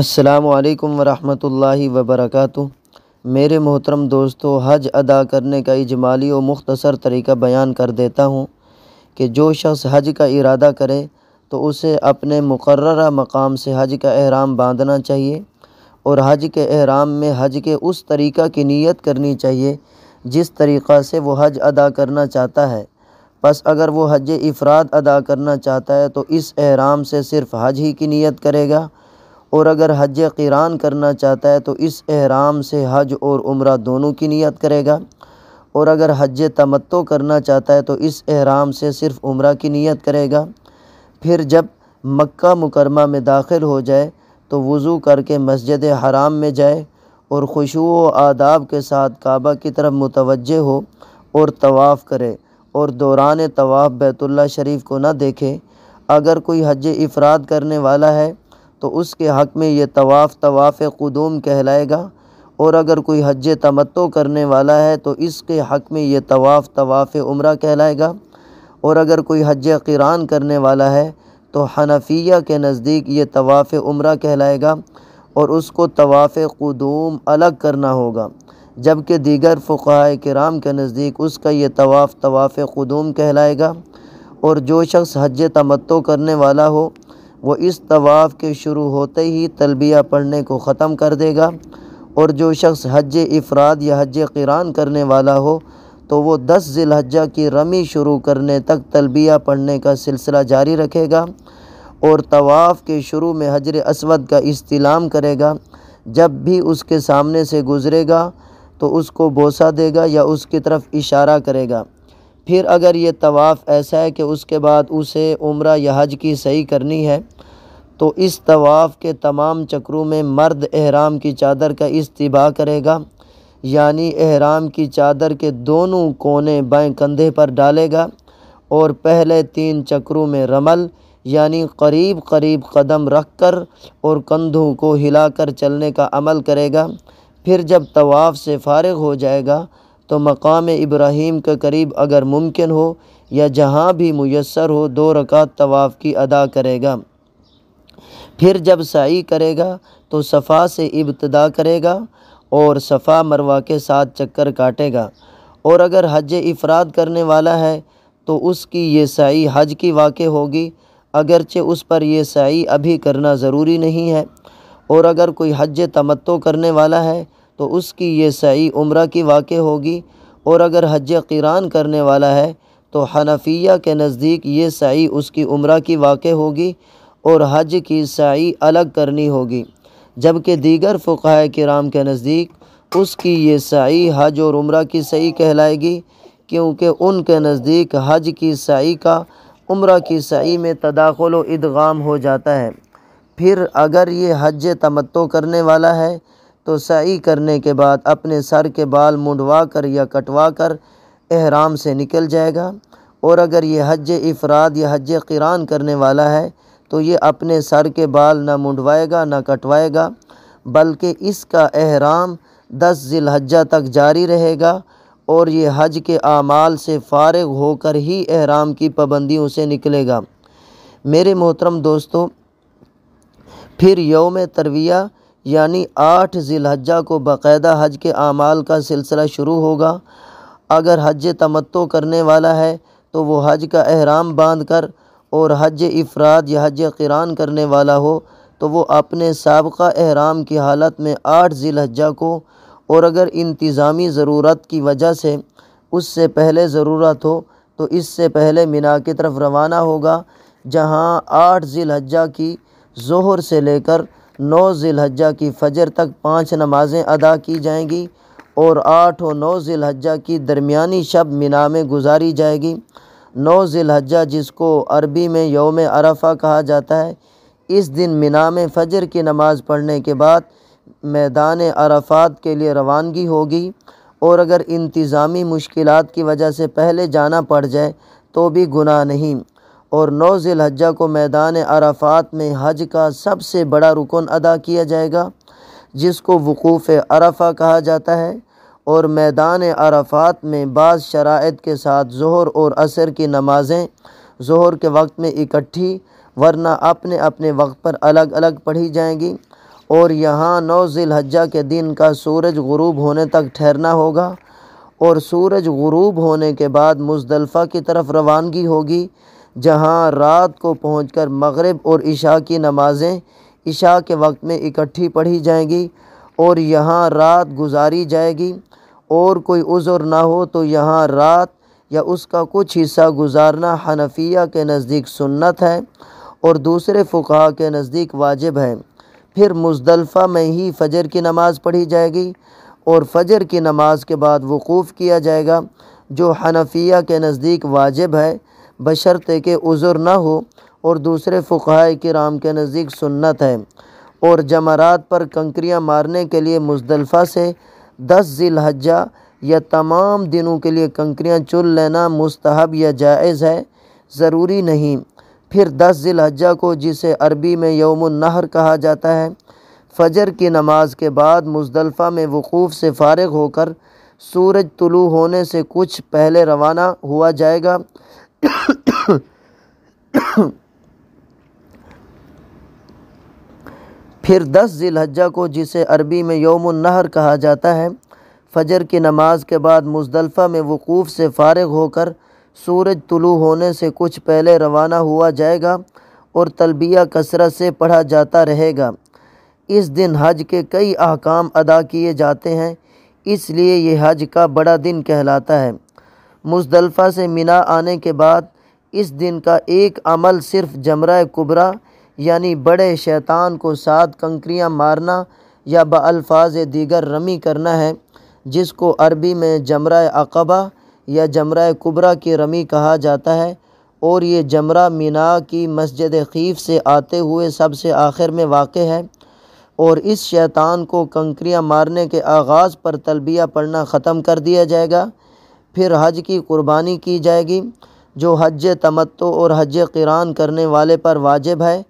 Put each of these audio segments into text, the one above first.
السلام علیکم ورحمۃ اللہ وبرکاتہ میرے محترم دوستو حج ادا کرنے کا اجمالی و مختصر طریقہ بیان کر دیتا ہوں کہ جو شخص حج کا ارادہ کرے تو اسے اپنے مقررہ مقام سے حج کا احرام باندھنا چاہیے اور حج کے احرام میں حج کے اس طریقہ کی نیت کرنی چاہیے جس طریقہ سے وہ حج ادا کرنا چاہتا ہے بس اگر وہ حج افراد ادا کرنا چاہتا ہے تو اس احرام سے صرف حج ہی کی نیت کرے گا اور اگر حج قیران کرنا چاہتا ہے تو اس احرام سے حج اور عمرہ دونوں کی نیت کرے گا اور اگر حج تمتو کرنا چاہتا ہے تو اس احرام سے صرف عمرہ کی نیت کرے گا پھر جب مکہ مکرمہ میں داخل ہو جائے تو وضو کر کے مسجد حرام میں جائے اور خوشو و آداب کے ساتھ کعبہ کی طرف متوجہ ہو اور طواف کرے اور دوران طواف بیت اللہ شریف کو نہ دیکھے اگر کوئی حج افراد کرنے والا ہے تو اس کے حق میں یہ طواف طواف قدوم کہلائے گا اور اگر کوئی حج تمتو کرنے والا ہے تو اس کے حق میں یہ طواف طواف عمرہ کہلائے گا اور اگر کوئی حج قرآن کرنے والا ہے تو حنفیہ کے نزدیک یہ طواف عمرہ کہلائے گا اور اس کو طواف قدوم الگ کرنا ہوگا جبکہ دیگر فقہ کرام کے نزدیک اس کا یہ طواف طواف قدوم کہلائے گا اور جو شخص حج تمتو کرنے والا ہو وہ اس طواف کے شروع ہوتے ہی تلبیہ پڑھنے کو ختم کر دے گا اور جو شخص حج افراد یا حج قرآن کرنے والا ہو تو وہ دس ذی الحجہ کی رمی شروع کرنے تک تلبیہ پڑھنے کا سلسلہ جاری رکھے گا اور طواف کے شروع میں حجر اسود کا استلام کرے گا جب بھی اس کے سامنے سے گزرے گا تو اس کو بوسہ دے گا یا اس کی طرف اشارہ کرے گا پھر اگر یہ طواف ایسا ہے کہ اس کے بعد اسے عمرہ یا حج کی صحیح کرنی ہے تو اس طواف کے تمام چکروں میں مرد احرام کی چادر کا استباع کرے گا یعنی احرام کی چادر کے دونوں کونے بائیں کندھے پر ڈالے گا اور پہلے تین چکروں میں رمل یعنی قریب قریب قدم رکھ کر اور کندھوں کو ہلا کر چلنے کا عمل کرے گا پھر جب طواف سے فارغ ہو جائے گا تو مقام ابراہیم کا قریب اگر ممکن ہو یا جہاں بھی میسر ہو دو رکعت تواف کی ادا کرے گا پھر جب سائی کرے گا تو صفا سے ابتدا کرے گا اور صفا مروا کے ساتھ چکر کاٹے گا اور اگر حج افراد کرنے والا ہے تو اس کی یہ سائی حج کی واقع ہوگی اگرچہ اس پر یہ سائی ابھی کرنا ضروری نہیں ہے اور اگر کوئی حج تمتو کرنے والا ہے تو اس کی یہ سعی عمرہ کی واقع ہوگی اور اگر حج قیران کرنے والا ہے تو حنفیہ کے نزدیک یہ سعی اس کی عمرہ کی واقع ہوگی اور حج کی سعی الگ کرنی ہوگی جبکہ دیگر فقہ کرام کے نزدیک اس کی یہ سعی حج اور عمرہ کی سعی کہلائے گی کیونکہ ان کے نزدیک حج کی سعی کا عمرہ کی سعی میں تداخل و ادغام ہو جاتا ہے پھر اگر یہ حج تمتو کرنے والا ہے تو سعی کرنے کے بعد اپنے سر کے بال منڈوا کر یا کٹوا کر احرام سے نکل جائے گا اور اگر یہ حج افراد یا حج قران کرنے والا ہے تو یہ اپنے سر کے بال نہ منڈوائے گا نہ کٹوائے گا بلکہ اس کا احرام دس ذی الحجہ تک جاری رہے گا اور یہ حج کے اعمال سے فارغ ہو کر ہی احرام کی پابندیوں سے نکلے گا میرے محترم دوستو پھر یوم ترویہ یعنی آٹھ ذی الحجہ کو باقاعدہ حج کے اعمال کا سلسلہ شروع ہوگا اگر حج تمتو کرنے والا ہے تو وہ حج کا احرام باندھ کر اور حج افراد یا حج قرآن کرنے والا ہو تو وہ اپنے سابقہ احرام کی حالت میں آٹھ ذی الحجہ کو اور اگر انتظامی ضرورت کی وجہ سے اس سے پہلے ضرورت ہو تو اس سے پہلے منا کی طرف روانہ ہوگا جہاں آٹھ ذی الحجہ کی ظہر سے لے کر نو ذی الحجہ کی فجر تک پانچ نمازیں ادا کی جائیں گی اور آٹھ و نو ذی الحجہ کی درمیانی شب منا میں گزاری جائے گی نو ذی الحجہ جس کو عربی میں یوم عرفہ کہا جاتا ہے اس دن منا میں فجر کی نماز پڑھنے کے بعد میدان عرفات کے لیے روانگی ہوگی اور اگر انتظامی مشکلات کی وجہ سے پہلے جانا پڑ جائے تو بھی گناہ نہیں اور نو ذی الحجہ کو میدان عرفات میں حج کا سب سے بڑا رکن ادا کیا جائے گا جس کو وقوف عرفہ کہا جاتا ہے اور میدان عرفات میں بعض شرائط کے ساتھ ظہر اور عصر کی نمازیں ظہر کے وقت میں اکٹھی ورنہ اپنے اپنے وقت پر الگ الگ پڑھی جائیں گی اور یہاں ذی الحجہ کے دن کا سورج غروب ہونے تک ٹھہرنا ہوگا اور سورج غروب ہونے کے بعد مزدلفہ کی طرف روانگی ہوگی جہاں رات کو پہنچ کر مغرب اور عشاء کی نمازیں عشاء کے وقت میں اکٹھی پڑھی جائیں گی اور یہاں رات گزاری جائے گی اور کوئی عذر نہ ہو تو یہاں رات یا اس کا کچھ حصہ گزارنا حنفیہ کے نزدیک سنت ہے اور دوسرے فقہ کے نزدیک واجب ہے پھر مزدلفہ میں ہی فجر کی نماز پڑھی جائے گی اور فجر کی نماز کے بعد وقوف کیا جائے گا جو حنفیہ کے نزدیک واجب ہے کہ عذر نہ ہو اور دوسرے فقائے کرام کے نزدیک سنت ہے اور جمرات پر کنکریاں مارنے کے لیے مزدلفہ سے دس ذی الحجہ یا تمام دنوں کے لیے کنکریاں چل لینا مستحب یا جائز ہے ضروری نہیں پھر دس ذی الحجہ کو جسے عربی میں یوم النہر کہا جاتا ہے فجر کی نماز کے بعد مزدلفہ میں وقوف سے فارغ ہو کر سورج طلوع ہونے سے کچھ پہلے روانہ ہوا جائے گا پھر دس ذی الحجہ کو جسے عربی میں یوم النہر کہا جاتا ہے فجر کی نماز کے بعد مزدلفہ میں وقوف سے فارغ ہو کر سورج طلوع ہونے سے کچھ پہلے روانہ ہوا جائے گا اور تلبیہ کثرت سے پڑھا جاتا رہے گا اس دن حج کے کئی احکام ادا کیے جاتے ہیں اس لیے یہ حج کا بڑا دن کہلاتا ہے مزدلفہ سے منا آنے کے بعد اس دن کا ایک عمل صرف جمرہ کبرا یعنی بڑے شیطان کو ساتھ کنکریاں مارنا یا بالفاظ دیگر رمی کرنا ہے جس کو عربی میں جمرہ عقبہ یا جمرہ کبرا کی رمی کہا جاتا ہے اور یہ جمرہ منا کی مسجد خیف سے آتے ہوئے سب سے آخر میں واقع ہے اور اس شیطان کو کنکریاں مارنے کے آغاز پر تلبیہ پڑھنا ختم کر دیا جائے گا پھر حج کی قربانی کی جائے گی جو حج تمتو اور حج قران کرنے والے پر واجب ہے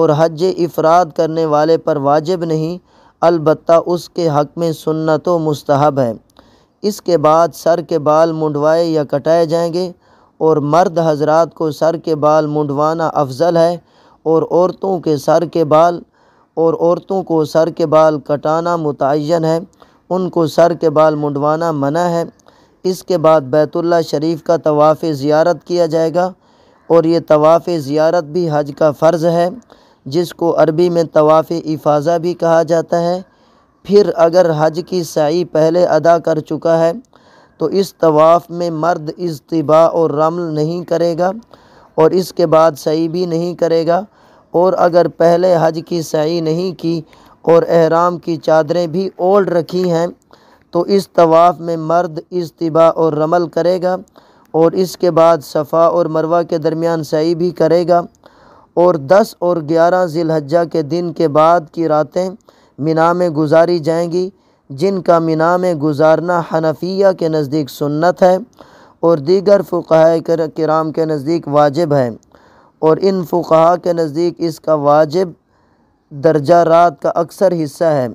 اور حج افراد کرنے والے پر واجب نہیں البتہ اس کے حق میں سنت و مستحب ہے اس کے بعد سر کے بال منڈوائے یا کٹائے جائیں گے اور مرد حضرات کو سر کے بال منڈوانا افضل ہے اور عورتوں کے سر کے بال اور عورتوں کو سر کے بال کٹانا متعین ہے ان کو سر کے بال منڈوانا منع ہے اس کے بعد بیت اللہ شریف کا تواف زیارت کیا جائے گا اور یہ تواف زیارت بھی حج کا فرض ہے جس کو عربی میں تواف افاظہ بھی کہا جاتا ہے پھر اگر حج کی سعی پہلے ادا کر چکا ہے تو اس طواف میں مرد اجتباع اور رمل نہیں کرے گا اور اس کے بعد سعی بھی نہیں کرے گا اور اگر پہلے حج کی سعی نہیں کی اور احرام کی چادریں بھی اولڈ رکھی ہیں تو اس طواف میں مرد اجتباع اور رمل کرے گا اور اس کے بعد صفا اور مروہ کے درمیان سعی بھی کرے گا اور دس اور گیارہ ذی الحجہ کے دن کے بعد کی راتیں میں گزاری جائیں گی جن کا میں گزارنا حنفیہ کے نزدیک سنت ہے اور دیگر فقہ کرام کے نزدیک واجب ہے اور ان فقہ کے نزدیک اس کا واجب درجہ رات کا اکثر حصہ ہے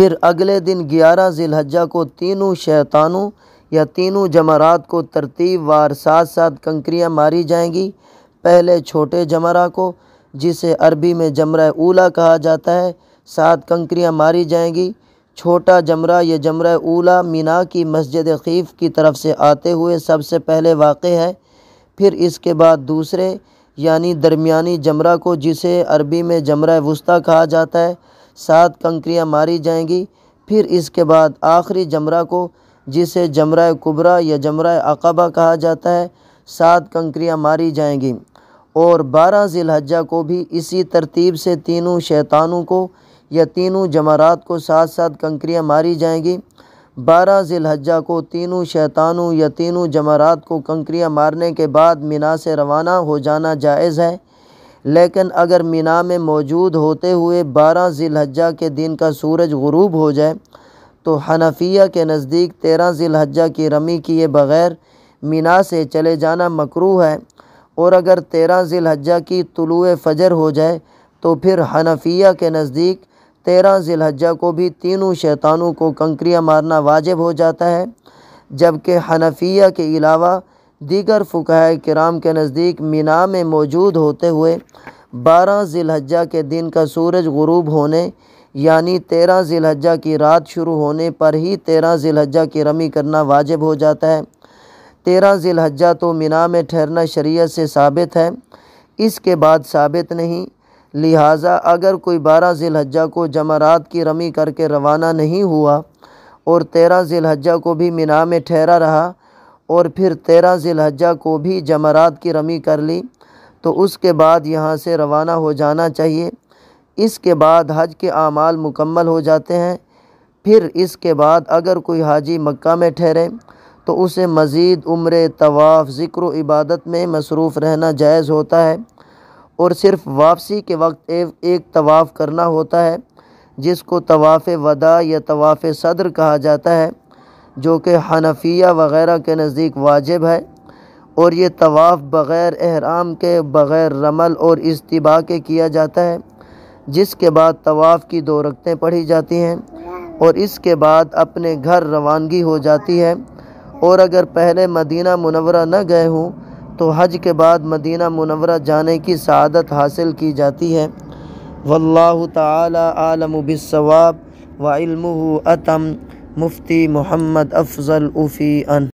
پھر اگلے دن گیارہ ذی الحجہ کو تینوں شیطانوں یا تینوں جمرات کو ترتیب وار ساتھ ساتھ کنکریاں ماری جائیں گی پہلے چھوٹے جمرہ کو جسے عربی میں جمرہ اولا کہا جاتا ہے ساتھ کنکریاں ماری جائیں گی چھوٹا جمرہ یہ جمرہ اولا مینا کی مسجد خیف کی طرف سے آتے ہوئے سب سے پہلے واقع ہے پھر اس کے بعد دوسرے یعنی درمیانی جمرہ کو جسے عربی میں جمرہ وسطی کہا جاتا ہے سات کنکریاں ماری جائیں گی پھر اس کے بعد آخری جمرہ کو جسے جمرہ کبرا یا جمرہ عقبہ کہا جاتا ہے سات کنکریاں ماری جائیں گی اور بارہ ذی الحجہ کو بھی اسی ترتیب سے تینوں شیطانوں کو یا تینوں جمرات کو ساتھ ساتھ کنکریاں ماری جائیں گی بارہ ذی الحجہ کو تینوں شیطانوں یا تینوں جمرات کو کنکریاں مارنے کے بعد منا سے روانہ ہو جانا جائز ہے لیکن اگر مینا میں موجود ہوتے ہوئے بارہ ذی الحجہ کے دن کا سورج غروب ہو جائے تو حنفیہ کے نزدیک تیرہ ذی الحجہ کی رمی کیے بغیر مینا سے چلے جانا مکروح ہے اور اگر تیرہ ذی الحجہ کی طلوع فجر ہو جائے تو پھر حنفیہ کے نزدیک تیرہ ذی الحجہ کو بھی تینوں شیطانوں کو کنکریاں مارنا واجب ہو جاتا ہے جبکہ حنفیہ کے علاوہ دیگر فقہ کرام کے نزدیک مینا میں موجود ہوتے ہوئے بارہ ذی الحجہ کے دن کا سورج غروب ہونے یعنی تیرہ ذی الحجہ کی رات شروع ہونے پر ہی تیرہ ذی الحجہ کی رمی کرنا واجب ہو جاتا ہے تیرہ ذی الحجہ تو مینا میں ٹھہرنا شریعت سے ثابت ہے اس کے بعد ثابت نہیں لہٰذا اگر کوئی بارہ ذی الحجہ کو جمعرات کی رمی کر کے روانہ نہیں ہوا اور تیرہ ذی الحجہ کو بھی مینا میں ٹھہرا رہا اور پھر تیرہ ذی الحجہ کو بھی جمرات کی رمی کر لی تو اس کے بعد یہاں سے روانہ ہو جانا چاہیے اس کے بعد حج کے اعمال مکمل ہو جاتے ہیں پھر اس کے بعد اگر کوئی حاجی مکہ میں ٹھہرے تو اسے مزید عمر طواف ذکر و عبادت میں مصروف رہنا جائز ہوتا ہے اور صرف واپسی کے وقت ایک طواف کرنا ہوتا ہے جس کو طواف ودا یا طواف صدر کہا جاتا ہے جو کہ حنفیہ وغیرہ کے نزدیک واجب ہے اور یہ طواف بغیر احرام کے بغیر رمل اور استباع کے کیا جاتا ہے جس کے بعد طواف کی دو رکھتیں پڑھی جاتی ہیں اور اس کے بعد اپنے گھر روانگی ہو جاتی ہے اور اگر پہلے مدینہ منورہ نہ گئے ہوں تو حج کے بعد مدینہ منورہ جانے کی سعادت حاصل کی جاتی ہے واللہ تعالی عالم بالثواب وعلمہ و علم مفتي محمد أفضل أوفي أن